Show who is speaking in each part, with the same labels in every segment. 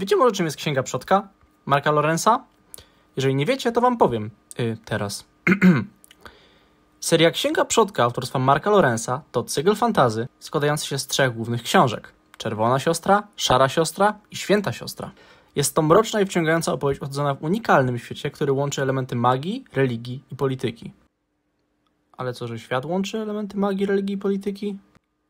Speaker 1: Wiecie może czym jest księga przodka Marka Lorenza? Jeżeli nie wiecie, to wam powiem yy, teraz. Seria Księga Przodka autorstwa Marka Lorenza to cykl fantazy składający się z trzech głównych książek. Czerwona Siostra, Szara Siostra i Święta Siostra. Jest to mroczna i wciągająca opowieść odsadzona w unikalnym świecie, który łączy elementy magii, religii i polityki. Ale co, że świat łączy elementy magii, religii i polityki?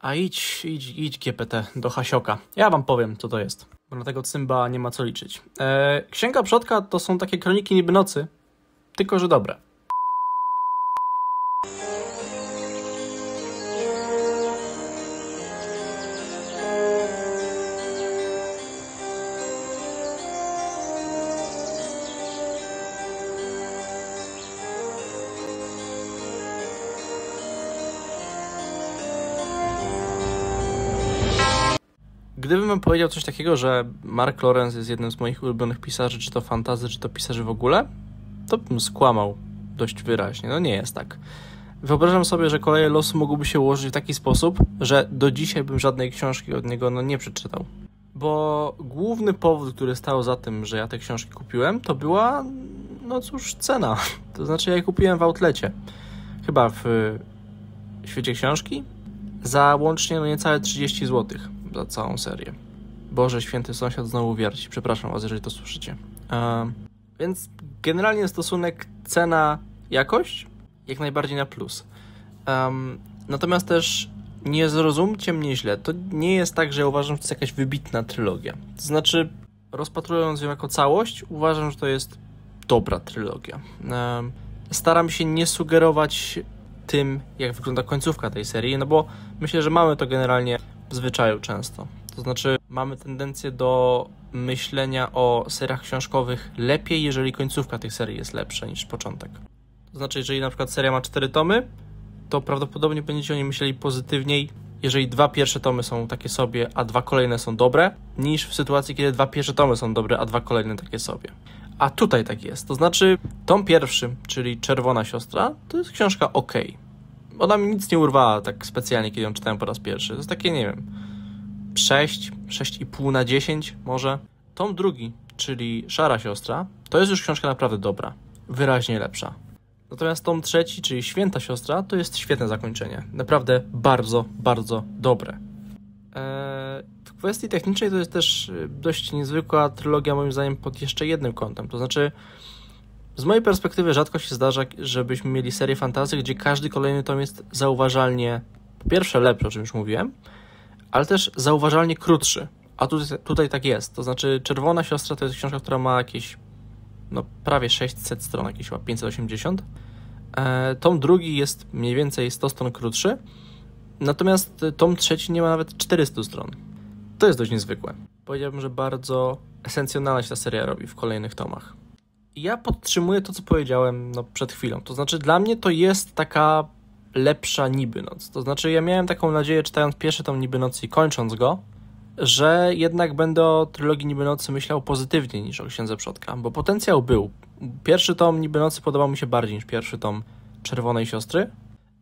Speaker 1: A idź, idź, idź GPT do Hasioka. Ja wam powiem, co to jest. Bo na tego cymba nie ma co liczyć. E, Księga Przodka to są takie kroniki niby nocy, tylko że dobre. gdybym powiedział coś takiego, że Mark Lorenz jest jednym z moich ulubionych pisarzy, czy to fantazy, czy to pisarzy w ogóle, to bym skłamał dość wyraźnie. No nie jest tak. Wyobrażam sobie, że koleje losu mogłyby się ułożyć w taki sposób, że do dzisiaj bym żadnej książki od niego no, nie przeczytał. Bo główny powód, który stał za tym, że ja te książki kupiłem, to była, no cóż, cena. To znaczy, ja je kupiłem w outlecie. Chyba w y, świecie książki za łącznie no niecałe 30 złotych za całą serię. Boże, święty sąsiad znowu wierci. Przepraszam was, jeżeli to słyszycie. Um, więc generalnie stosunek cena-jakość jak najbardziej na plus. Um, natomiast też nie zrozumcie mnie źle. To nie jest tak, że ja uważam, że to jest jakaś wybitna trylogia. To znaczy, rozpatrując ją jako całość, uważam, że to jest dobra trylogia. Um, staram się nie sugerować tym, jak wygląda końcówka tej serii, no bo myślę, że mamy to generalnie zwyczaju często. To znaczy, mamy tendencję do myślenia o seriach książkowych lepiej, jeżeli końcówka tych serii jest lepsza niż początek. To znaczy, jeżeli na przykład seria ma cztery tomy, to prawdopodobnie będziecie o niej myśleli pozytywniej, jeżeli dwa pierwsze tomy są takie sobie, a dwa kolejne są dobre, niż w sytuacji, kiedy dwa pierwsze tomy są dobre, a dwa kolejne takie sobie. A tutaj tak jest. To znaczy, tom pierwszy, czyli Czerwona Siostra, to jest książka ok ona mi nic nie urwała tak specjalnie, kiedy ją czytałem po raz pierwszy. To jest takie, nie wiem, 6, 6,5 na 10 może. Tom drugi, czyli Szara Siostra, to jest już książka naprawdę dobra, wyraźnie lepsza. Natomiast tom trzeci, czyli Święta Siostra, to jest świetne zakończenie. Naprawdę bardzo, bardzo dobre. Eee, w kwestii technicznej to jest też e, dość niezwykła trylogia moim zdaniem pod jeszcze jednym kątem, to znaczy z mojej perspektywy rzadko się zdarza, żebyśmy mieli serię fantazji, gdzie każdy kolejny tom jest zauważalnie, po pierwsze lepszy, o czym już mówiłem, ale też zauważalnie krótszy. A tutaj, tutaj tak jest. To znaczy Czerwona Siostra to jest książka, która ma jakieś no, prawie 600 stron, jakieś chyba 580. E, tom drugi jest mniej więcej 100 stron krótszy, natomiast tom trzeci nie ma nawet 400 stron. To jest dość niezwykłe. Powiedziałbym, że bardzo esencjonalna się ta seria robi w kolejnych tomach ja podtrzymuję to, co powiedziałem no, przed chwilą. To znaczy, dla mnie to jest taka lepsza niby noc. To znaczy, ja miałem taką nadzieję, czytając pierwszy tom niby nocy i kończąc go, że jednak będę o trylogii niby nocy myślał pozytywnie niż o księdze przodka, bo potencjał był. Pierwszy tom niby nocy podobał mi się bardziej niż pierwszy tom czerwonej siostry.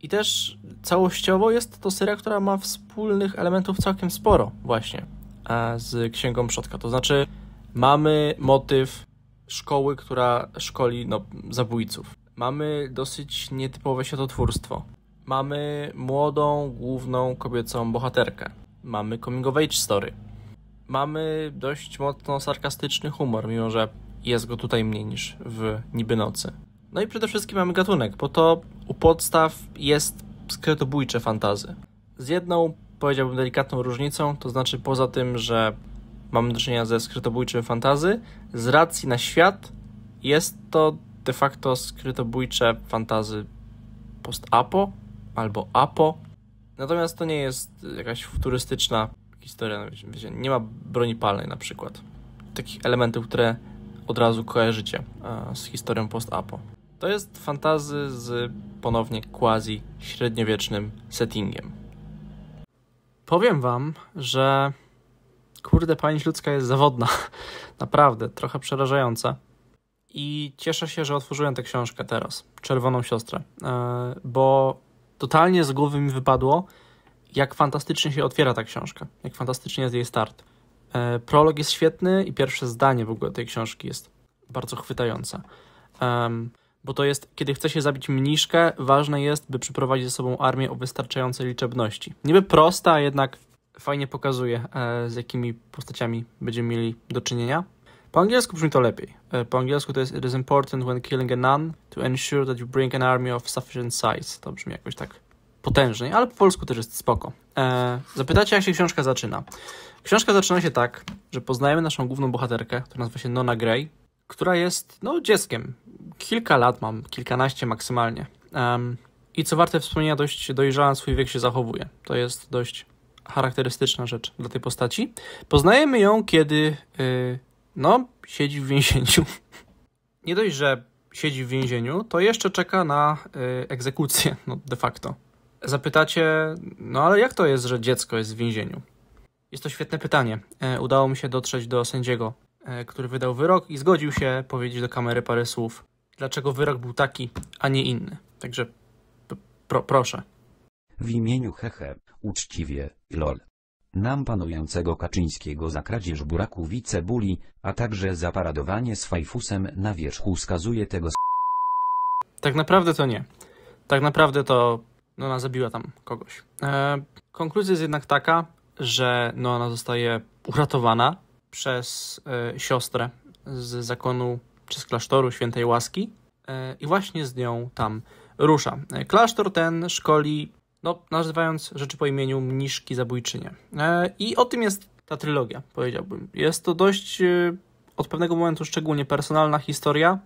Speaker 1: I też całościowo jest to seria, która ma wspólnych elementów całkiem sporo, właśnie e, z księgą przodka. To znaczy, mamy motyw szkoły, która szkoli no, zabójców. Mamy dosyć nietypowe światotwórstwo. Mamy młodą, główną kobiecą bohaterkę. Mamy coming of age story. Mamy dość mocno sarkastyczny humor, mimo że jest go tutaj mniej niż w niby nocy. No i przede wszystkim mamy gatunek, bo to u podstaw jest skrytobójcze fantazy. Z jedną, powiedziałbym delikatną różnicą, to znaczy poza tym, że mamy do czynienia ze skrytobójczym fantazy. Z racji na świat jest to de facto skrytobójcze fantazy post-apo albo apo. Natomiast to nie jest jakaś futurystyczna historia. No, nie ma broni palnej na przykład. Takich elementów, które od razu kojarzycie z historią post-apo. To jest fantazy z ponownie quasi średniowiecznym settingiem. Powiem wam, że Kurde, pamięć ludzka jest zawodna. Naprawdę, trochę przerażająca. I cieszę się, że otworzyłem tę książkę teraz, Czerwoną Siostrę, e, bo totalnie z głowy mi wypadło, jak fantastycznie się otwiera ta książka, jak fantastycznie jest jej start. E, prolog jest świetny i pierwsze zdanie w ogóle tej książki jest bardzo chwytające. Bo to jest, kiedy chce się zabić mniszkę, ważne jest, by przyprowadzić ze sobą armię o wystarczającej liczebności. Niby prosta, a jednak fajnie pokazuje, e, z jakimi postaciami będziemy mieli do czynienia. Po angielsku brzmi to lepiej. E, po angielsku to jest It is important when killing a nun to ensure that you bring an army of sufficient size. To brzmi jakoś tak potężnie, ale po polsku też jest spoko. E, zapytacie, jak się książka zaczyna. Książka zaczyna się tak, że poznajemy naszą główną bohaterkę, która nazywa się Nona Grey, która jest, no, dzieckiem. Kilka lat mam, kilkanaście maksymalnie. I co warte wspomnienia, dość dojrzała na swój wiek się zachowuje. To jest dość charakterystyczna rzecz dla tej postaci. Poznajemy ją, kiedy yy, no, siedzi w więzieniu. Nie dość, że siedzi w więzieniu, to jeszcze czeka na yy, egzekucję, no de facto. Zapytacie, no ale jak to jest, że dziecko jest w więzieniu? Jest to świetne pytanie. Yy, udało mi się dotrzeć do sędziego, e, który wydał wyrok i zgodził się powiedzieć do kamery parę słów, dlaczego wyrok był taki, a nie inny. Także pro proszę w imieniu Hehe, uczciwie, lol. Nam panującego Kaczyńskiego za kradzież buraku wicebuli, a także za paradowanie z fajfusem na wierzchu skazuje tego Tak naprawdę to nie. Tak naprawdę to no na zabiła tam kogoś. E, konkluzja jest jednak taka, że no ona zostaje uratowana przez e, siostrę z zakonu czy z klasztoru świętej łaski e, i właśnie z nią tam rusza. E, klasztor ten szkoli no, nazywając rzeczy po imieniu mniszki zabójczynie. E, I o tym jest ta trylogia, powiedziałbym. Jest to dość e, od pewnego momentu szczególnie personalna historia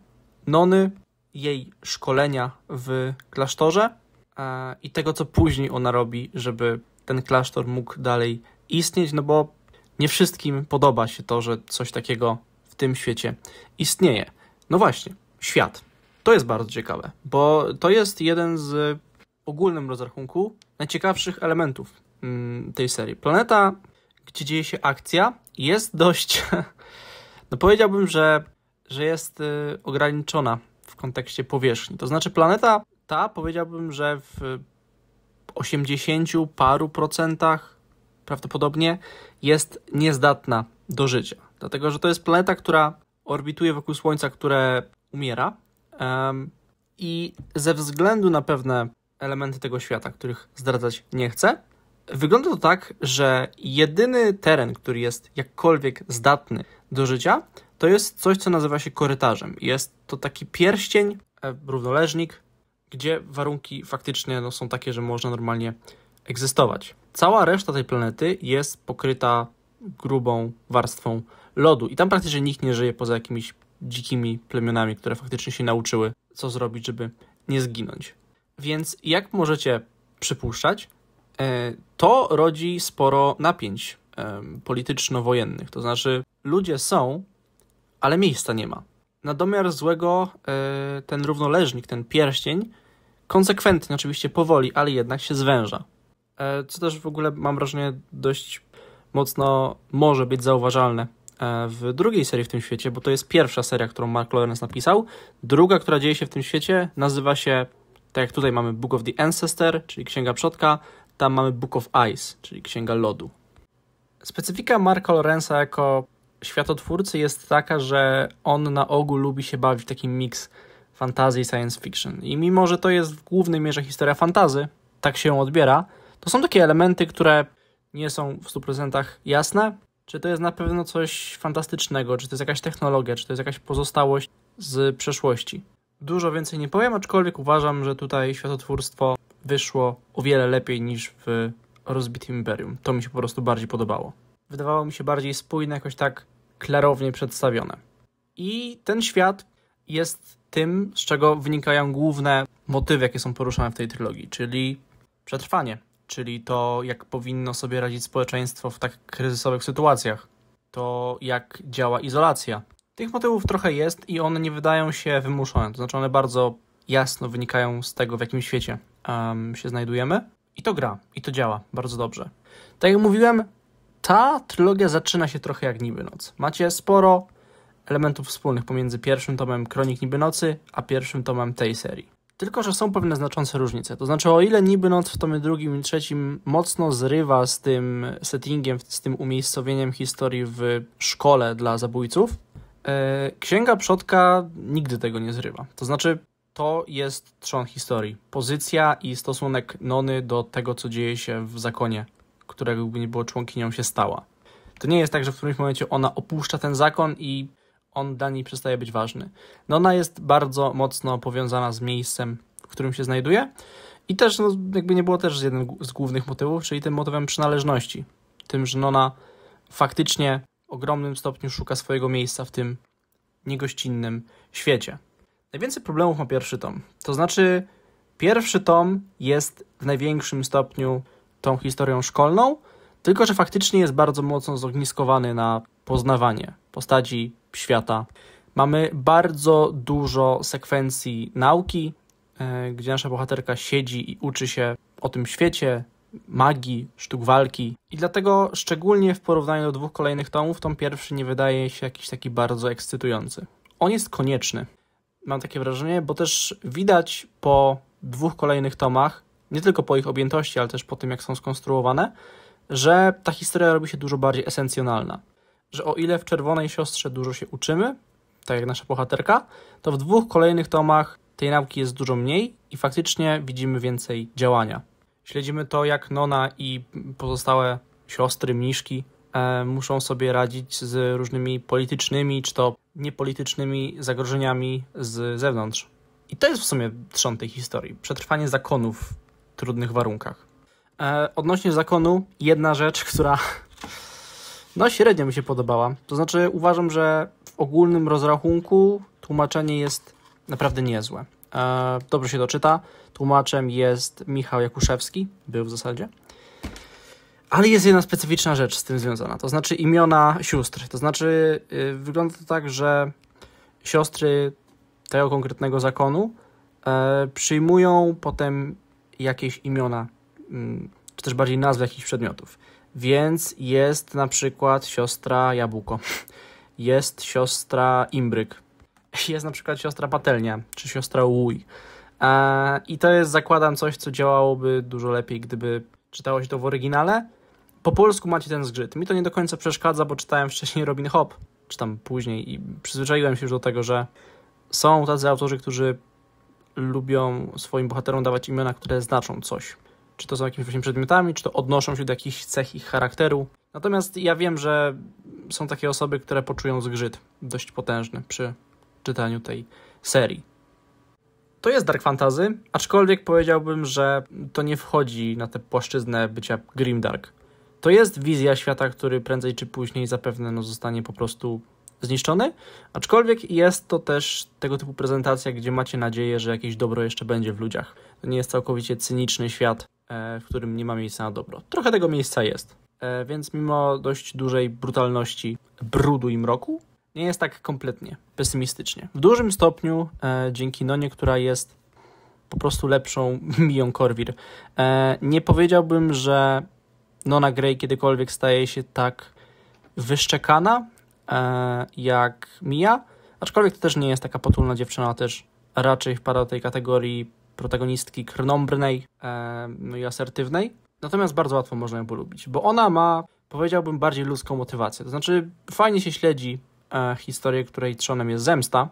Speaker 1: Nony, jej szkolenia w klasztorze e, i tego, co później ona robi, żeby ten klasztor mógł dalej istnieć, no bo nie wszystkim podoba się to, że coś takiego w tym świecie istnieje. No właśnie, świat. To jest bardzo ciekawe, bo to jest jeden z ogólnym rozrachunku najciekawszych elementów mm, tej serii. Planeta, gdzie dzieje się akcja, jest dość. No powiedziałbym, że, że jest y, ograniczona w kontekście powierzchni. To znaczy, planeta ta powiedziałbym, że w 80 paru procentach prawdopodobnie jest niezdatna do życia. Dlatego, że to jest planeta, która orbituje wokół Słońca, które umiera. I ze względu na pewne elementy tego świata, których zdradzać nie chcę. Wygląda to tak, że jedyny teren, który jest jakkolwiek zdatny do życia, to jest coś, co nazywa się korytarzem. Jest to taki pierścień, e, równoleżnik, gdzie warunki faktycznie no, są takie, że można normalnie egzystować. Cała reszta tej planety jest pokryta grubą warstwą lodu i tam praktycznie nikt nie żyje poza jakimiś dzikimi plemionami, które faktycznie się nauczyły, co zrobić, żeby nie zginąć. Więc jak możecie przypuszczać, e, to rodzi sporo napięć e, polityczno-wojennych. To znaczy, ludzie są, ale miejsca nie ma. Na domiar złego e, ten równoleżnik, ten pierścień, konsekwentnie, oczywiście powoli, ale jednak się zwęża. Co też w ogóle mam wrażenie dość mocno może być zauważalne w drugiej serii w tym świecie, bo to jest pierwsza seria, którą Mark Lawrence napisał. Druga, która dzieje się w tym świecie, nazywa się tak jak tutaj mamy Book of the Ancestor, czyli Księga Przodka, tam mamy Book of Ice, czyli Księga Lodu. Specyfika Marka Lorenza jako światotwórcy jest taka, że on na ogół lubi się bawić w taki miks fantazji i science fiction. I mimo, że to jest w głównej mierze historia fantazy, tak się ją odbiera, to są takie elementy, które nie są w 100% jasne. Czy to jest na pewno coś fantastycznego, czy to jest jakaś technologia, czy to jest jakaś pozostałość z przeszłości. Dużo więcej nie powiem, aczkolwiek uważam, że tutaj światotwórstwo wyszło o wiele lepiej niż w rozbitym imperium. To mi się po prostu bardziej podobało. Wydawało mi się bardziej spójne, jakoś tak klarownie przedstawione. I ten świat jest tym, z czego wynikają główne motywy, jakie są poruszane w tej trylogii, czyli przetrwanie, czyli to, jak powinno sobie radzić społeczeństwo w tak kryzysowych sytuacjach, to jak działa izolacja, tych motywów trochę jest i one nie wydają się wymuszone, to znaczy one bardzo jasno wynikają z tego, w jakim świecie um, się znajdujemy. I to gra, i to działa bardzo dobrze. Tak jak mówiłem, ta trylogia zaczyna się trochę jak Niby Noc. Macie sporo elementów wspólnych pomiędzy pierwszym tomem Kronik Niby Nocy, a pierwszym tomem tej serii. Tylko, że są pewne znaczące różnice. To znaczy, o ile Niby Noc w tomie drugim i trzecim mocno zrywa z tym settingiem, z tym umiejscowieniem historii w szkole dla zabójców, E, Księga Przodka nigdy tego nie zrywa. To znaczy, to jest trzon historii. Pozycja i stosunek Nony do tego, co dzieje się w zakonie, którego by nie było członkinią się stała. To nie jest tak, że w którymś momencie ona opuszcza ten zakon i on dla niej przestaje być ważny. Nona jest bardzo mocno powiązana z miejscem, w którym się znajduje i też no, jakby nie było też jednym z głównych motywów, czyli tym motywem przynależności. Tym, że Nona faktycznie ogromnym stopniu szuka swojego miejsca w tym niegościnnym świecie. Najwięcej problemów ma pierwszy tom. To znaczy, pierwszy tom jest w największym stopniu tą historią szkolną, tylko że faktycznie jest bardzo mocno zogniskowany na poznawanie postaci, świata. Mamy bardzo dużo sekwencji nauki, e, gdzie nasza bohaterka siedzi i uczy się o tym świecie, magii, sztuk walki. I dlatego szczególnie w porównaniu do dwóch kolejnych tomów, tom pierwszy nie wydaje się jakiś taki bardzo ekscytujący. On jest konieczny, mam takie wrażenie, bo też widać po dwóch kolejnych tomach, nie tylko po ich objętości, ale też po tym, jak są skonstruowane, że ta historia robi się dużo bardziej esencjonalna. Że o ile w Czerwonej Siostrze dużo się uczymy, tak jak nasza bohaterka, to w dwóch kolejnych tomach tej nauki jest dużo mniej i faktycznie widzimy więcej działania. Śledzimy to, jak Nona i pozostałe siostry, mniszki e, muszą sobie radzić z różnymi politycznymi czy to niepolitycznymi zagrożeniami z zewnątrz. I to jest w sumie trzon tej historii. Przetrwanie zakonów w trudnych warunkach. E, odnośnie zakonu, jedna rzecz, która no średnio mi się podobała. To znaczy uważam, że w ogólnym rozrachunku tłumaczenie jest naprawdę niezłe. E, dobrze się doczyta. Tłumaczem jest Michał Jakuszewski, był w zasadzie. Ale jest jedna specyficzna rzecz z tym związana, to znaczy imiona sióstr. To znaczy y, wygląda to tak, że siostry tego konkretnego zakonu e, przyjmują potem jakieś imiona, mm, czy też bardziej nazwy jakichś przedmiotów. Więc jest na przykład siostra Jabłko, jest siostra Imbryk, jest na przykład siostra patelnia czy siostra łój. E, I to jest, zakładam, coś, co działałoby dużo lepiej, gdyby czytało się to w oryginale. Po polsku macie ten zgrzyt. Mi to nie do końca przeszkadza, bo czytałem wcześniej Robin Hop, czy tam później, i przyzwyczaiłem się już do tego, że są tacy autorzy, którzy lubią swoim bohaterom dawać imiona, które znaczą coś. Czy to są jakimiś właśnie przedmiotami, czy to odnoszą się do jakichś cech ich charakteru. Natomiast ja wiem, że są takie osoby, które poczują zgrzyt dość potężny przy czytaniu tej serii. To jest dark fantasy, aczkolwiek powiedziałbym, że to nie wchodzi na tę płaszczyznę bycia grimdark. To jest wizja świata, który prędzej czy później zapewne no, zostanie po prostu zniszczony, aczkolwiek jest to też tego typu prezentacja, gdzie macie nadzieję, że jakieś dobro jeszcze będzie w ludziach. To nie jest całkowicie cyniczny świat, e, w którym nie ma miejsca na dobro. Trochę tego miejsca jest. E, więc mimo dość dużej brutalności, brudu i mroku, nie jest tak kompletnie pesymistycznie. W dużym stopniu e, dzięki Nonie, która jest po prostu lepszą Miją Korwir. E, nie powiedziałbym, że Nona Grey kiedykolwiek staje się tak wyszczekana e, jak Mia, aczkolwiek to też nie jest taka potulna dziewczyna, też raczej wpada do tej kategorii protagonistki krnąbrnej e, no i asertywnej. Natomiast bardzo łatwo można ją polubić, bo ona ma, powiedziałbym, bardziej ludzką motywację. To znaczy, fajnie się śledzi E, historię, której trzonem jest zemsta,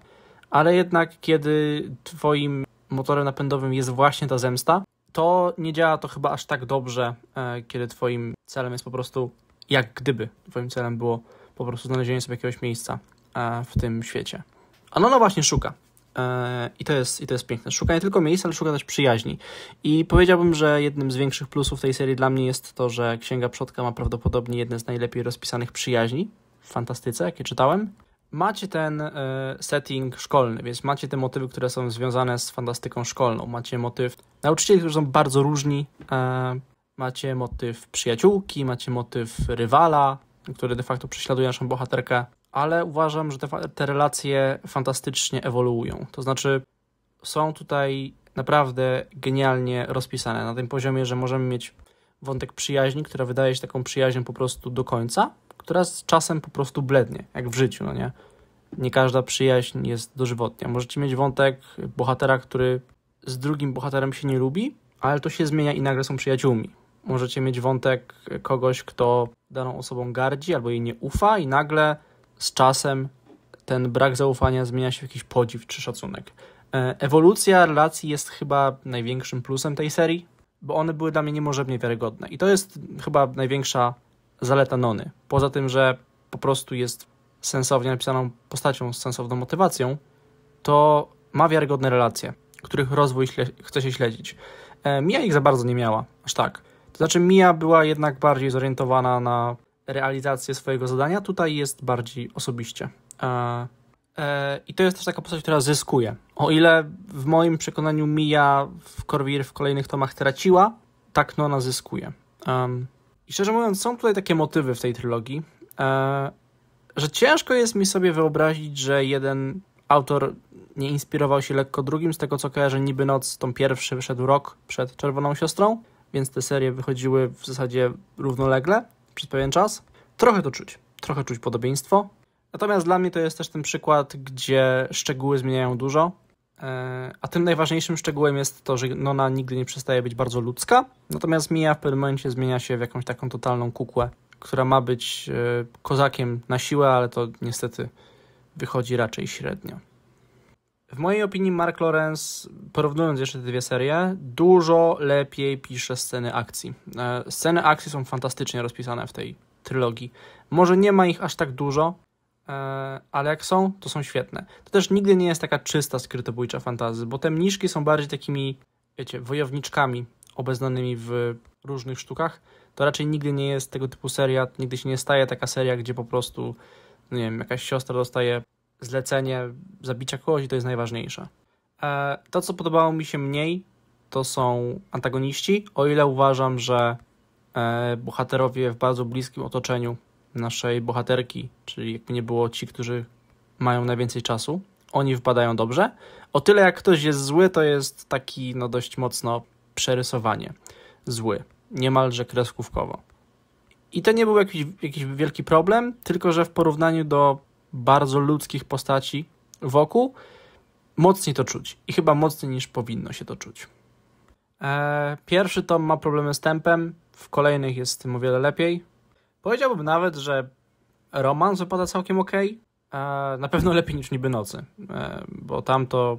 Speaker 1: ale jednak kiedy twoim motorem napędowym jest właśnie ta zemsta, to nie działa to chyba aż tak dobrze, e, kiedy twoim celem jest po prostu, jak gdyby twoim celem było po prostu znalezienie sobie jakiegoś miejsca e, w tym świecie. A no, no właśnie szuka. I to, jest, I to jest piękne. Szuka nie tylko miejsca, ale szuka też przyjaźni. I powiedziałbym, że jednym z większych plusów tej serii dla mnie jest to, że Księga Przodka ma prawdopodobnie jedne z najlepiej rozpisanych przyjaźni w fantastyce, jakie czytałem, macie ten e, setting szkolny, więc macie te motywy, które są związane z fantastyką szkolną. Macie motyw nauczycieli, którzy są bardzo różni. E, macie motyw przyjaciółki, macie motyw rywala, który de facto prześladuje naszą bohaterkę, ale uważam, że te, te relacje fantastycznie ewoluują. To znaczy, są tutaj naprawdę genialnie rozpisane na tym poziomie, że możemy mieć wątek przyjaźni, która wydaje się taką przyjaźnią po prostu do końca, która z czasem po prostu blednie, jak w życiu, no nie? Nie każda przyjaźń jest dożywotnia. Możecie mieć wątek bohatera, który z drugim bohaterem się nie lubi, ale to się zmienia i nagle są przyjaciółmi. Możecie mieć wątek kogoś, kto daną osobą gardzi albo jej nie ufa, i nagle z czasem ten brak zaufania zmienia się w jakiś podziw czy szacunek. E, ewolucja relacji jest chyba największym plusem tej serii, bo one były dla mnie niemożebnie wiarygodne. I to jest chyba największa zaleta Nony. Poza tym, że po prostu jest sensownie napisaną postacią z sensowną motywacją, to ma wiarygodne relacje, których rozwój chce się śledzić. E, Mia ich za bardzo nie miała, aż tak. To znaczy, Mia była jednak bardziej zorientowana na realizację swojego zadania, tutaj jest bardziej osobiście. E, e, I to jest też taka postać, która zyskuje. O ile w moim przekonaniu Mia w Corvir w kolejnych tomach traciła, tak Nona zyskuje. I szczerze mówiąc, są tutaj takie motywy w tej trylogii, e, że ciężko jest mi sobie wyobrazić, że jeden autor nie inspirował się lekko drugim, z tego co kojarzę, Niby Noc, tą pierwszy wyszedł rok przed Czerwoną Siostrą, więc te serie wychodziły w zasadzie równolegle przez pewien czas. Trochę to czuć, trochę czuć podobieństwo. Natomiast dla mnie to jest też ten przykład, gdzie szczegóły zmieniają dużo, E, a tym najważniejszym szczegółem jest to, że Nona nigdy nie przestaje być bardzo ludzka, natomiast Mia w pewnym momencie zmienia się w jakąś taką totalną kukłę, która ma być e, kozakiem na siłę, ale to niestety wychodzi raczej średnio. W mojej opinii Mark Lawrence, porównując jeszcze te dwie serie, dużo lepiej pisze sceny akcji. E, sceny akcji są fantastycznie rozpisane w tej trylogii. Może nie ma ich aż tak dużo, E, ale jak są, to są świetne. To też nigdy nie jest taka czysta skrytobójcza fantazy, bo te mniszki są bardziej takimi, wiecie, wojowniczkami obeznanymi w różnych sztukach. To raczej nigdy nie jest tego typu seria, nigdy się nie staje taka seria, gdzie po prostu, no nie wiem, jakaś siostra dostaje zlecenie zabicia kogoś i to jest najważniejsze. E, to, co podobało mi się mniej, to są antagoniści, o ile uważam, że e, bohaterowie w bardzo bliskim otoczeniu naszej bohaterki, czyli jakby nie było ci, którzy mają najwięcej czasu, oni wypadają dobrze. O tyle jak ktoś jest zły, to jest taki no dość mocno przerysowanie zły, niemalże kreskówkowo. I to nie był jakiś, jakiś wielki problem, tylko że w porównaniu do bardzo ludzkich postaci wokół, mocniej to czuć i chyba mocniej niż powinno się to czuć. Eee, pierwszy tom ma problemy z tempem, w kolejnych jest tym o wiele lepiej. Powiedziałbym nawet, że romans wypada całkiem ok. E, na pewno lepiej niż niby nocy, e, bo tamto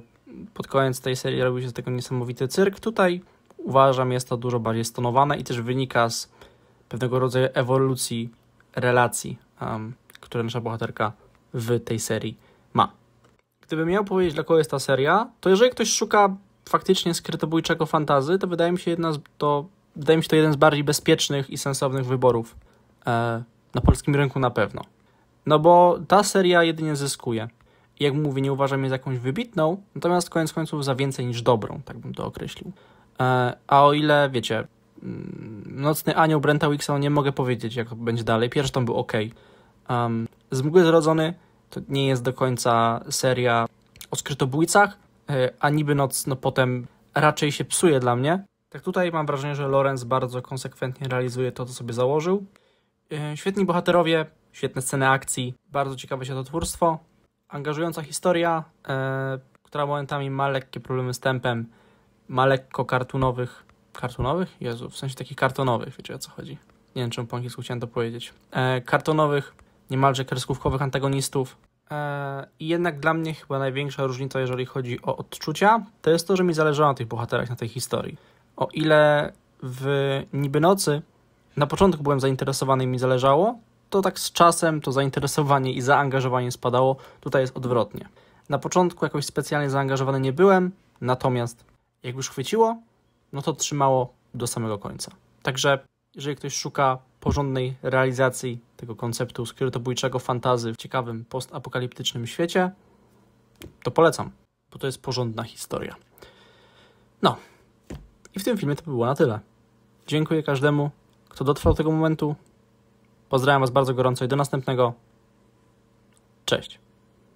Speaker 1: pod koniec tej serii robił się z tego niesamowity cyrk. Tutaj uważam, jest to dużo bardziej stonowane i też wynika z pewnego rodzaju ewolucji relacji, um, które nasza bohaterka w tej serii ma. Gdybym miał powiedzieć, dla kogo jest ta seria, to jeżeli ktoś szuka faktycznie skrytobójczego fantazy, to wydaje mi się jedna z, to, wydaje mi się to jeden z bardziej bezpiecznych i sensownych wyborów E, na polskim rynku na pewno. No bo ta seria jedynie zyskuje. Jak mówię, nie uważam jej za jakąś wybitną, natomiast koniec końców za więcej niż dobrą, tak bym to określił. E, a o ile, wiecie, mm, Nocny Anioł Brenta Wicksa nie mogę powiedzieć, jak będzie dalej. Pierwszy tom był ok. Um, z Mgły Zrodzony to nie jest do końca seria o skrytobójcach, e, a niby noc, no potem raczej się psuje dla mnie. Tak tutaj mam wrażenie, że Lorenz bardzo konsekwentnie realizuje to, co sobie założył. E, świetni bohaterowie, świetne sceny akcji, bardzo ciekawe światotwórstwo, angażująca historia, e, która momentami ma lekkie problemy z tempem, ma lekko kartunowych, kartunowych? Jezu, w sensie takich kartonowych, wiecie o co chodzi. Nie wiem, czym po angielsku chciałem to powiedzieć. E, kartonowych, niemalże kreskówkowych antagonistów. E, I jednak dla mnie chyba największa różnica, jeżeli chodzi o odczucia, to jest to, że mi zależało na tych bohaterach, na tej historii. O ile w Niby Nocy na początku byłem zainteresowany i mi zależało, to tak z czasem to zainteresowanie i zaangażowanie spadało. Tutaj jest odwrotnie. Na początku jakoś specjalnie zaangażowany nie byłem, natomiast jak już chwyciło, no to trzymało do samego końca. Także jeżeli ktoś szuka porządnej realizacji tego konceptu skrytobójczego fantazy w ciekawym postapokaliptycznym świecie, to polecam, bo to jest porządna historia. No, i w tym filmie to by było na tyle. Dziękuję każdemu kto dotrwał tego momentu. Pozdrawiam Was bardzo gorąco i do następnego. Cześć.